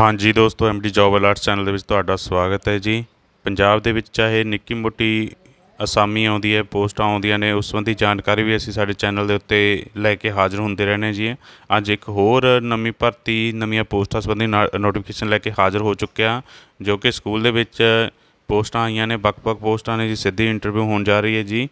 ਹਾਂਜੀ ਦੋਸਤੋ MD job alert channel ਦੇ ਵਿੱਚ ਤੁਹਾਡਾ ਸਵਾਗਤ ਹੈ ਜੀ ਪੰਜਾਬ ਦੇ ਵਿੱਚ ਚਾਹੇ ਨਿੱਕੀ ਮੋਟੀ ਅਸਾਮੀ ਆਉਂਦੀ ਹੈ ਪੋਸਟਾਂ ਆਉਂਦੀਆਂ ਨੇ ਉਸ ਸੰਬੰਧੀ ਜਾਣਕਾਰੀ ਵੀ ਅਸੀਂ ਸਾਡੇ ਚੈਨਲ ਦੇ ਉੱਤੇ ਲੈ ਕੇ ਹਾਜ਼ਰ ਹੁੰਦੇ ਰਹਿੰਦੇ ਜੀ ਅੱਜ ਇੱਕ ਹੋਰ ਨਵੀਂ ਭਰਤੀ ਨਵੀਆਂ ਪੋਸਟਾਂ ਸੰਬੰਧੀ ਨੋਟੀਫਿਕੇਸ਼ਨ ਲੈ ਕੇ ਹਾਜ਼ਰ ਹੋ ਚੁੱਕਿਆ ਜੋ ਕਿ ਸਕੂਲ ਦੇ ਵਿੱਚ ਪੋਸਟਾਂ ਆਈਆਂ ਨੇ ਵੱਖ-ਵੱਖ ਪੋਸਟਾਂ ਨੇ ਜੀ ਸਿੱਧੀ ਇੰਟਰਵਿਊ ਹੋਣ ਜਾ ਰਹੀ ਹੈ ਜੀ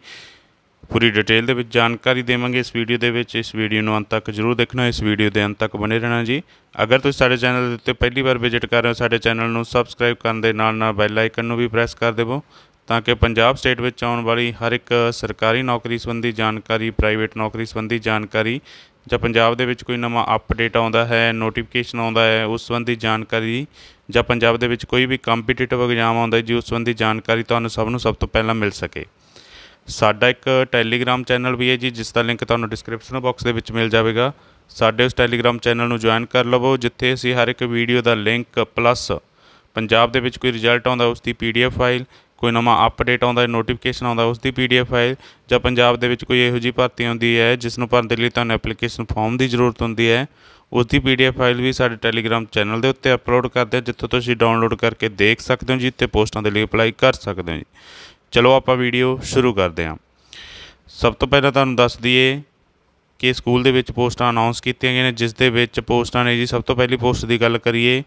ਪੂਰੀ ਡਿਟੇਲ ਦੇ ਵਿੱਚ ਜਾਣਕਾਰੀ ਦੇਵਾਂਗੇ ਇਸ ਵੀਡੀਓ ਦੇ ਵਿੱਚ ਇਸ ਵੀਡੀਓ ਨੂੰ ਅੰਤ ਤੱਕ ਜ਼ਰੂਰ ਦੇਖਣਾ ਇਸ ਵੀਡੀਓ ਦੇ ਅੰਤ ਤੱਕ ਬਨੇ ਰਹਿਣਾ ਜੀ ਅਗਰ ਤੁਸੀਂ ਸਾਡੇ ਚੈਨਲ ਦੇ ਉੱਤੇ ਪਹਿਲੀ ਵਾਰ ਵਿਜ਼ਿਟ ਕਰ ਰਹੇ ਹੋ ਸਾਡੇ ਚੈਨਲ ਨੂੰ ਸਬਸਕ੍ਰਾਈਬ ਕਰਨ ਦੇ ਨਾਲ ਨਾਲ ਬੈਲ ਆਈਕਨ ਨੂੰ ਵੀ ਪ੍ਰੈਸ ਕਰ ਦੇਵੋ ਤਾਂ ਕਿ ਪੰਜਾਬ ਸਟੇਟ ਵਿੱਚ ਆਉਣ ਵਾਲੀ ਹਰ ਇੱਕ ਸਰਕਾਰੀ ਨੌਕਰੀ ਸੰਬੰਧੀ ਜਾਣਕਾਰੀ ਪ੍ਰਾਈਵੇਟ ਨੌਕਰੀ ਸੰਬੰਧੀ ਜਾਣਕਾਰੀ ਜਾਂ ਪੰਜਾਬ ਦੇ ਵਿੱਚ ਕੋਈ ਨਵਾਂ ਅਪਡੇਟ ਆਉਂਦਾ ਹੈ ਨੋਟੀਫਿਕੇਸ਼ਨ ਆਉਂਦਾ ਹੈ ਉਸ ਸੰਬੰਧੀ ਜਾਣਕਾਰੀ ਜਾਂ ਪੰਜਾਬ ਦੇ ਵਿੱਚ ਕੋਈ ਵੀ ਕੰਪੀਟੀਟਿਵ ਐਗਜ਼ਾਮ ਆਉਂਦਾ ਜੀ ਉਸ ਸੰਬੰਧੀ ਜਾਣਕਾਰੀ ਤੁਹਾਨੂੰ ਸਭ ਨੂੰ ਸਭ ਤੋਂ ਪਹਿਲਾਂ ਮਿਲ ਸਕੇ ਸਾਡਾ ਇੱਕ ਟੈਲੀਗ੍ਰam ਚੈਨਲ ਵੀ ਹੈ ਜੀ ਜਿਸ ਦਾ ਲਿੰਕ ਤੁਹਾਨੂੰ ਡਿਸਕ੍ਰਿਪਸ਼ਨ ਬਾਕਸ ਦੇ ਵਿੱਚ ਮਿਲ ਜਾਵੇਗਾ ਸਾਡੇ ਉਸ ਟੈਲੀਗ੍ਰam ਚੈਨਲ ਨੂੰ ਜੁਆਇਨ ਕਰ ਲਵੋ ਜਿੱਥੇ ਅਸੀਂ ਹਰ ਇੱਕ ਵੀਡੀਓ ਦਾ ਲਿੰਕ ਪਲੱਸ ਪੰਜਾਬ ਦੇ ਵਿੱਚ ਕੋਈ ਰਿਜ਼ਲਟ ਆਉਂਦਾ ਉਸ ਦੀ ਪੀਡੀਐਫ ਫਾਈਲ ਕੋਈ ਨਵਾਂ ਅਪਡੇਟ ਆਉਂਦਾ ਹੈ ਨੋਟੀਫਿਕੇਸ਼ਨ ਆਉਂਦਾ ਉਸ ਦੀ ਪੀਡੀਐਫ ਫਾਈਲ ਜਾਂ ਪੰਜਾਬ ਦੇ ਵਿੱਚ ਕੋਈ ਇਹੋ ਜੀ ਭਰਤੀ ਆਉਂਦੀ ਹੈ ਜਿਸ ਨੂੰ ਭਰਨ ਦੇ ਲਈ ਤੁਹਾਨੂੰ ਐਪਲੀਕੇਸ਼ਨ ਫਾਰਮ ਦੀ ਜ਼ਰੂਰਤ ਹੁੰਦੀ ਹੈ ਉਸ ਦੀ ਪੀਡੀਐਫ ਫਾਈਲ ਵੀ ਸਾਡੇ ਟੈਲੀਗ੍ਰam ਚੈਨਲ ਦੇ ਉੱਤੇ ਅਪਲੋਡ ਕਰਦੇ ਹਾਂ ਜਿੱਥੋਂ ਤੁਸੀਂ ਡਾਊਨਲੋਡ ਕਰਕੇ ਦੇਖ ਸਕਦੇ ਹੋ ਜੀ ਤੇ ਪੋਸਟਾਂ ਦੇ ਲਈ ਅਪਲਾਈ ਕਰ ਸਕਦੇ ਹੋ ਜੀ ਚਲੋ ਆਪਾਂ ਵੀਡੀਓ ਸ਼ੁਰੂ ਕਰਦੇ ਹਾਂ ਸਭ ਤੋਂ ਪਹਿਲਾਂ ਤੁਹਾਨੂੰ ਦੱਸ ਦਈਏ ਕਿ ਸਕੂਲ ਦੇ ਵਿੱਚ ਪੋਸਟਾਂ ਅਨਾਉਂਸ ਕੀਤੀਆਂ ਗਈਆਂ ਨੇ ਜਿਸ ਦੇ ਵਿੱਚ ਪੋਸਟਾਂ ਨੇ ਜੀ ਸਭ ਤੋਂ ਪਹਿਲੀ ਪੋਸਟ ਦੀ ਗੱਲ ਕਰੀਏ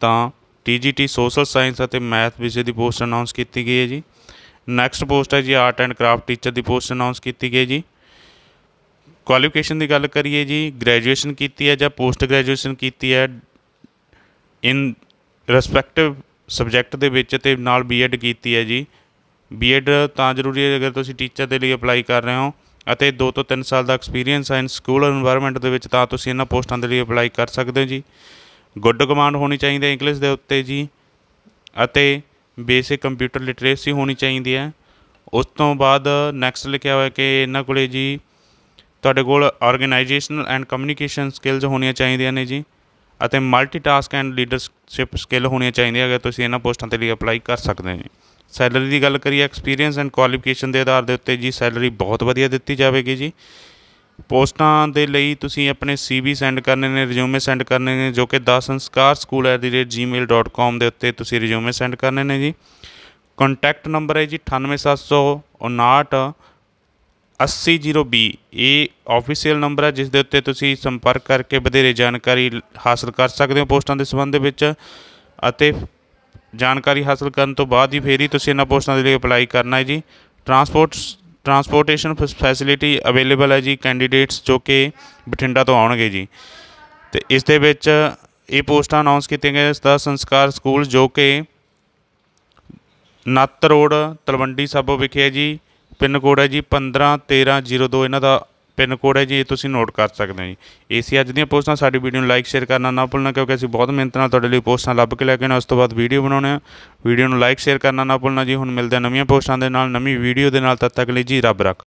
ਤਾਂ ਟੀਜੀਟੀ ਸੋਸ਼ਲ ਸਾਇੰਸ ਅਤੇ ਮੈਥ ਵਿਸ਼ੇ ਦੀ ਪੋਸਟ ਅਨਾਉਂਸ ਕੀਤੀ ਗਈ ਹੈ ਜੀ ਨੈਕਸਟ ਪੋਸਟ ਹੈ ਜੀ ਆਰਟ ਐਂਡ ਕਰਾਫਟ ਟੀਚਰ ਦੀ ਪੋਸਟ ਅਨਾਉਂਸ ਕੀਤੀ ਗਈ ਹੈ ਜੀ ਕੁਆਲੀਫਿਕੇਸ਼ਨ ਦੀ ਗੱਲ ਕਰੀਏ ਜੀ ਗ੍ਰੈਜੂਏਸ਼ਨ ਕੀਤੀ ਹੈ ਜਾਂ ਪੋਸਟ ਗ੍ਰੈਜੂਏਸ਼ਨ ਕੀਤੀ ਹੈ ਇਨ ਰਿਸਪੈਕਟਿਵ ਸਬਜੈਕਟ ਦੇ ਵਿੱਚ ਤੇ ਨਾਲ ਬੀਐਡ ਕੀਤੀ ਹੈ ਜੀ ਬੀਐਡ ਤਾਂ ਜ਼ਰੂਰੀ ਹੈ ਜੇਕਰ ਤੁਸੀਂ ਟੀਚਰ ਦੇ ਲਈ ਅਪਲਾਈ ਕਰ ਰਹੇ ਹੋ ਅਤੇ 2 ਤੋਂ 3 ਸਾਲ ਦਾ ਐਕਸਪੀਰੀਅੰਸ ਹੈ ਇਨ ਸਕੂਲ এনवायरमेंट ਦੇ ਵਿੱਚ ਤਾਂ ਤੁਸੀਂ ਇਹਨਾਂ ਪੋਸਟਾਂ ਦੇ ਲਈ ਅਪਲਾਈ ਕਰ ਸਕਦੇ ਹੋ ਜੀ ਗੁੱਡ ਕਮਾਂਡ ਹੋਣੀ ਚਾਹੀਦੀ ਹੈ ਇੰਗਲਿਸ਼ ਦੇ ਉੱਤੇ ਜੀ ਅਤੇ ਬੇਸਿਕ ਕੰਪਿਊਟਰ ਲਿਟਰੇਸੀ ਹੋਣੀ ਚਾਹੀਦੀ ਹੈ ਉਸ ਤੋਂ ਬਾਅਦ ਨੈਕਸਟ ਲਿਖਿਆ ਹੋਇਆ ਕਿ ਇਹਨਾਂ ਕੋਲੇ ਜੀ ਤੁਹਾਡੇ ਕੋਲ ਆਰਗੇਨਾਈਜੇਸ਼ਨਲ ਐਂਡ ਕਮਿਊਨੀਕੇਸ਼ਨ ਸਕਿੱਲਸ ਹੋਣੀਆਂ ਚਾਹੀਦੀਆਂ ਨੇ ਜੀ ਅਤੇ ਮਲਟੀਟਾਸਕ ਐਂਡ ਲੀਡਰਸ਼ਿਪ ਸਕਿੱਲ ਹੋਣੀਆਂ ਚਾਹੀਦੀਆਂ ਅਗਰ ਤੁਸੀਂ ਇਹਨਾਂ ਪੋਸਟਾਂ ਤੇ ਲਈ ਅਪਲਾਈ ਕਰ ਸਕਦੇ ਹੋ ਸੈਲਰੀ ਦੀ ਗੱਲ ਕਰੀਏ ਐਕਸਪੀਰੀਅੰਸ ਐਂਡ ਕੁਆਲੀਫਿਕੇਸ਼ਨ ਦੇ ਆਧਾਰ ਦੇ ਉੱਤੇ ਜੀ ਸੈਲਰੀ ਬਹੁਤ ਵਧੀਆ ਦਿੱਤੀ ਜਾਵੇਗੀ ਜੀ ਪੋਸਟਾਂ ਦੇ ਲਈ ਤੁਸੀਂ ਆਪਣੇ ਸੀਵੀ ਸੈਂਡ ਕਰਨੇ ਨੇ ਰਿਜ਼ਿਊਮੇ ਸੈਂਡ ਕਰਨੇ ਨੇ ਜੋ ਕਿ ਦਾ ਸੰਸਕਾਰ ਸਕੂਲ @gmail.com ਦੇ ਉੱਤੇ ਤੁਸੀਂ ਰਿਜ਼ਿਊਮੇ ਸੈਂਡ ਕਰਨੇ ਨੇ ਜੀ ਕੰਟੈਕਟ ਨੰਬਰ ਹੈ ਜੀ 98759 80020 ਇਹ ਆਫੀਸ਼ੀਅਲ ਨੰਬਰ ਹੈ ਜਿਸ ਦੇ ਉੱਤੇ ਤੁਸੀਂ ਸੰਪਰਕ ਕਰਕੇ ਵਧੇਰੇ ਜਾਣਕਾਰੀ ਹਾਸਲ ਕਰ ਸਕਦੇ ਹੋ ਪੋਸਟਾਂ ਦੇ ਸੰਬੰਧ ਵਿੱਚ ਅਤੇ ਜਾਣਕਾਰੀ ਹਾਸਲ ਕਰਨ ਤੋਂ ਬਾਅਦ ਹੀ ਫੇਰ ਹੀ ਤੁਸੀਂ ਇਹਨਾਂ ਪੋਸਟਾਂ ਦੇ ਲਈ ਅਪਲਾਈ ਕਰਨਾ ਹੈ ਜੀ ਟਰਾਂਸਪੋਰਟ ਟਰਾਂਸਪੋਰਟੇਸ਼ਨ ਫੈਸਿਲਿਟੀ ਅਵੇਲੇਬਲ ਹੈ ਜੀ ਕੈਂਡੀਡੇਟਸ ਜੋ ਕਿ ਬਠਿੰਡਾ ਤੋਂ ਆਉਣਗੇ ਜੀ ਤੇ ਇਸ ਦੇ ਵਿੱਚ ਇਹ ਪੋਸਟਾਂ ਅਨਾਉਂਸ ਕੀਤੀਆਂ ਗਈਆਂ ਇਸ ਸੰਸਕਾਰ ਸਕੂਲ ਜੋ ਕਿ ਨੱਤ ਰੋਡ ਤਲਵੰਡੀ ਸਾਬੋ ਵਿਖੇ ਹੈ ਜੀ ਪਿੰਨ ਕੋਡ ਹੈ ਜੀ 151302 ਇਹਨਾਂ ਦਾ ਪਿੰਨ ਕੋਡ ਹੈ ਜੀ ਤੁਸੀਂ ਨੋਟ ਕਰ ਸਕਦੇ ਹੋ ਜੀ ਇਹ ਸੀ ਅੱਜ ਦੀਆਂ ਪੋਸਟਾਂ ਸਾਡੀ ਵੀਡੀਓ ਨੂੰ ਲਾਈਕ ਸ਼ੇਅਰ ਕਰਨਾ ਨਾ ਭੁੱਲਣਾ ਕਿਉਂਕਿ ਅਸੀਂ ਬਹੁਤ ਮਿਹਨਤ ਨਾਲ ਤੁਹਾਡੇ ਲਈ ਪੋਸਟਾਂ ਲੱਭ ਕੇ ਲੈ ਕੇ ਆਉਣਾ ਉਸ ਤੋਂ ਬਾਅਦ ਵੀਡੀਓ ਬਣਾਉਣੇ ਆ ਵੀਡੀਓ ਨੂੰ ਲਾਈਕ ਸ਼ੇਅਰ ਕਰਨਾ ਨਾ ਭੁੱਲਣਾ ਜੀ ਹੁਣ ਮਿਲਦੇ ਆ ਨਵੀਆਂ ਪੋਸਟਾਂ ਦੇ ਨਾਲ ਨਵੀਂ ਵੀਡੀਓ ਦੇ ਨਾਲ ਤਦ ਤੱਕ ਲਈ ਜੀ ਰੱਬ ਰੱਖ